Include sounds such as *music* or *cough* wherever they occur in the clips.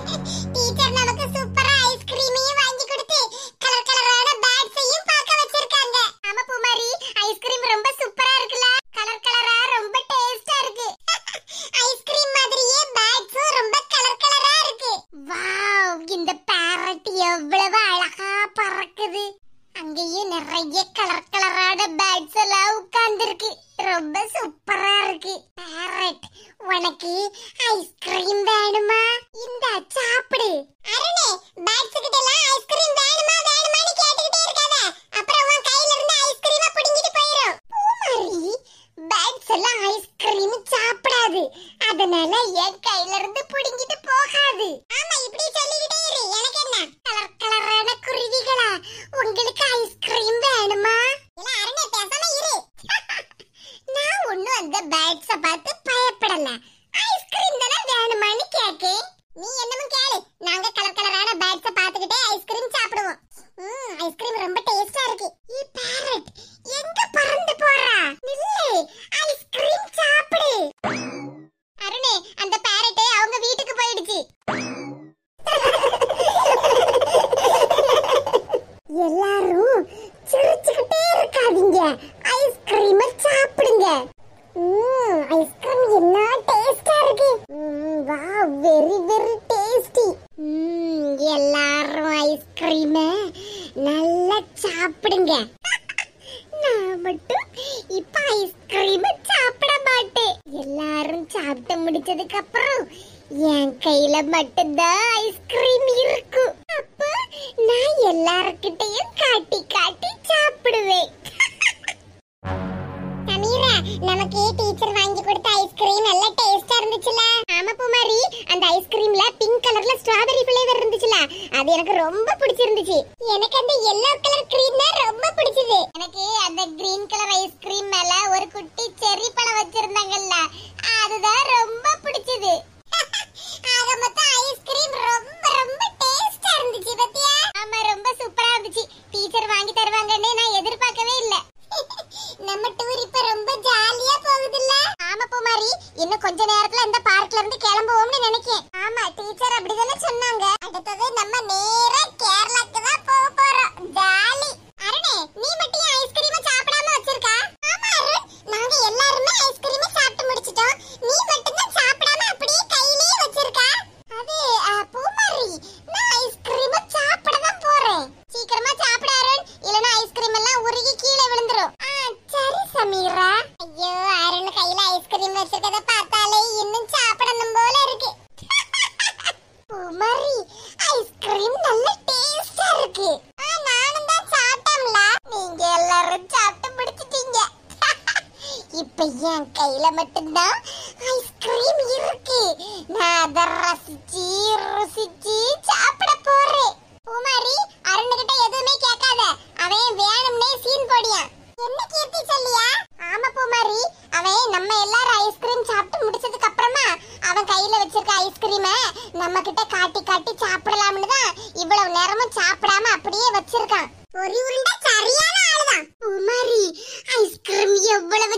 Teacher நமக்கு சூப்பரா ஐஸ்கிரீமையும் வாங்கி கொடுத்து கலர் கலரான பேட்ஸையும் பார்க்க வச்சிருக்காங்க ஆமா பூமாரி ஐஸ்கிரீம் ரொம்ப சூப்பரா இருக்குல கலர் கலரா ரொம்ப டேஸ்டா இருக்கு ஐஸ்கிரீம் மாதிரியே ரொம்ப கலர் கலரா இருக்கு வாவ் இந்த பேரட் எவ்வளவு அழகா பறக்குது அங்கேயே நிறைய கலர் கலரான பேட்ஸ் எல்லாம் உட்கார்ந்துருக்கு ரொம்ப சூப்பரா இருக்கு பேரட் உனக்கு ஐஸ்கிரீம் வேணுமா இந்த சாப்பிடு அருணே பேட்ஸ் கிட்ட எல்லாம் ஐஸ்கிரீம் வேணுமா வேணுமான்னு கேட்டுக்கிட்டே இருக்க ஐஸ்கிரீம் தானே வேணுமான்னு கேக்கேன் நீ என்னமோ கேளு நாங்க கலர் கலரான பேட்ஸ பாத்துக்கிட்டே ஐஸ்கிரீம் சாப்பிடுவோம் சாப்பிடுங்க நான் மட்டும் இப்ப ஐஸ்கிரீம் சாப்பிட மாட்டேன் எல்லாரும் சாப்பிட்டு முடிச்சதுக்கு அப்புறம் என் கையில மட்டும்தான் ஐஸ்கிரீம் இருக்கும் அப்ப நான் எல்லார்கிட்டயும் காட்டி காட்டி சாப்பிடுவேன் *laughs* நமக்கு டீச்சர் வாங்கி கொடுத்த ஐஸ்கிரீம் எல்லாம் அந்த ஐஸ்கிரீம்ல பிங்க் கலர்ல ஸ்ட்ராபெரி ஃபிளேவர் இருந்துச்சுல அது எனக்கு ரொம்ப பிடிச்சிருந்துச்சு எனக்கு அந்த எல்லோ கலர் கிரீம் தான் ரொம்ப பிடிச்சது எனக்கு அந்த கிரீன் கலர் ஐஸ்கிரீம் மேல ஒரு குட்டி செர்ரி பழம் வச்சிருந்தாங்கல்ல அதுதான் ரொம்ப பிடிச்சது தான் ஐஸ்கிரீம் இருக்கு நான் அதை ரசிச்சு ருசிச்சு சாப்பிட போறேன் பூமாரி அருண்கிட்ட எதுவுமே கேட்காத அவன் வேணும்னே சீன் போடியான் என்ன கீர்த்தி சொல்லியா ஆமா பூமாரி அவன் நம்ம எல்லாரும் ஐஸ்கிரீம் சாப்பிட்டு முடிச்சதுக்கு அப்புறமா அவன் கையில வச்சிருக்க ஐஸ்கிரீம நம்ம கிட்ட காட்டி காட்டி சாப்பிடலாம்னு தான் இவ்வளவு நேரமும் சாப்பிடாம அப்படியே வச்சிருக்கான் ஒரு உருண்டை சரியான ஆளுதான் பூமாரி ஐஸ்கிரீம் எவ்வளவு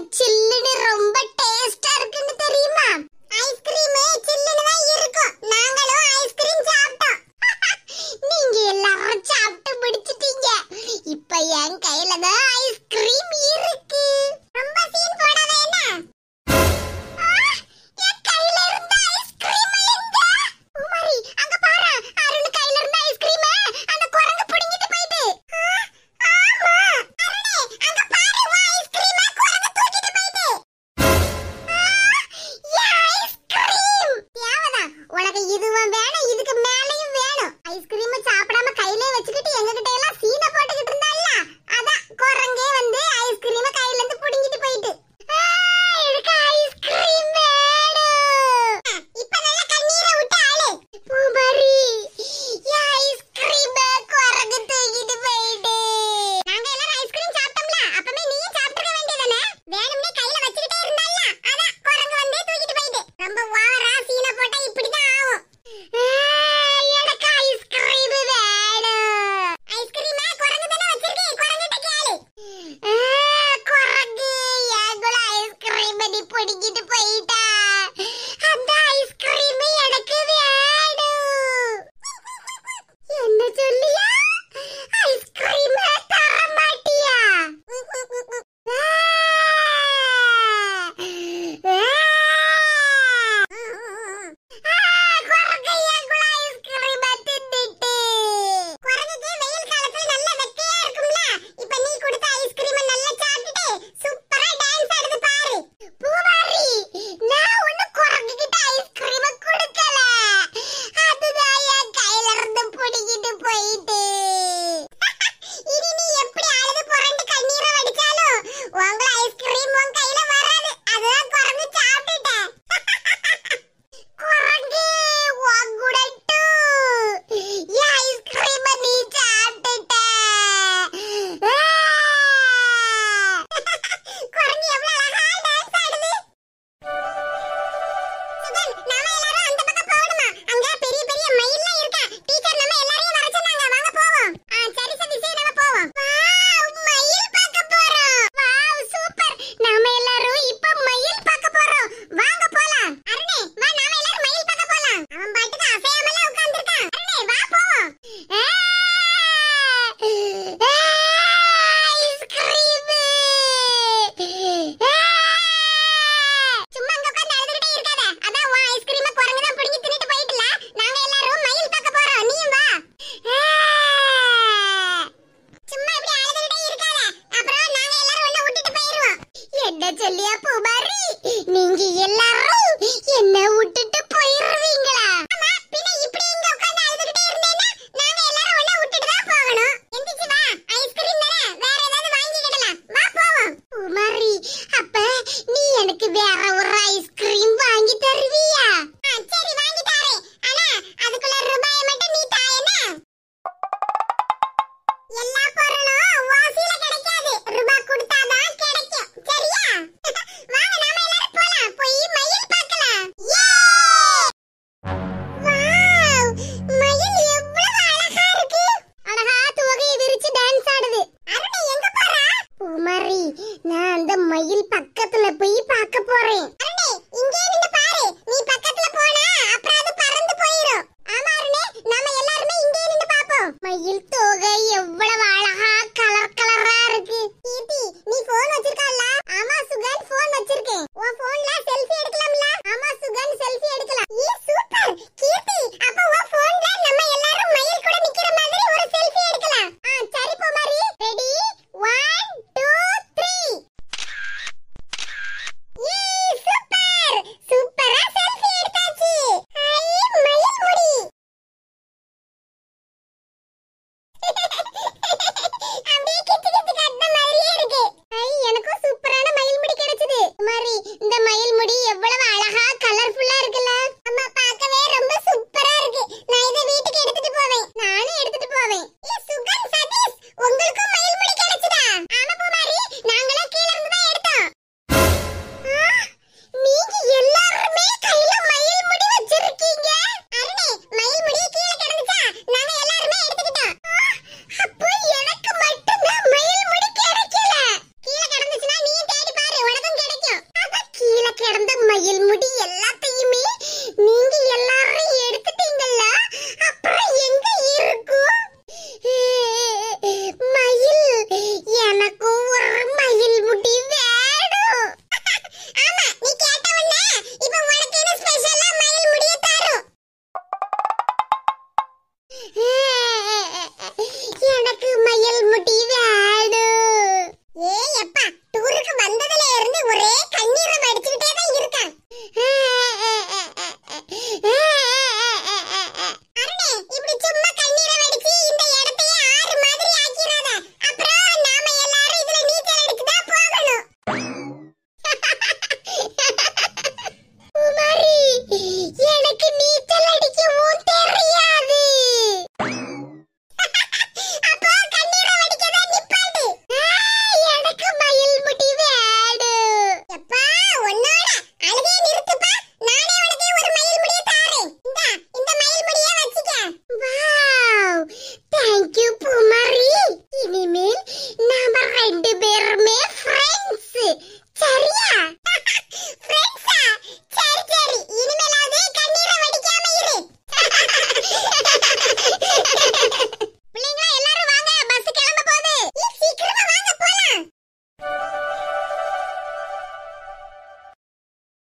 You know. கோயில் பக்கத்துல போய் பார்க்க போறேன்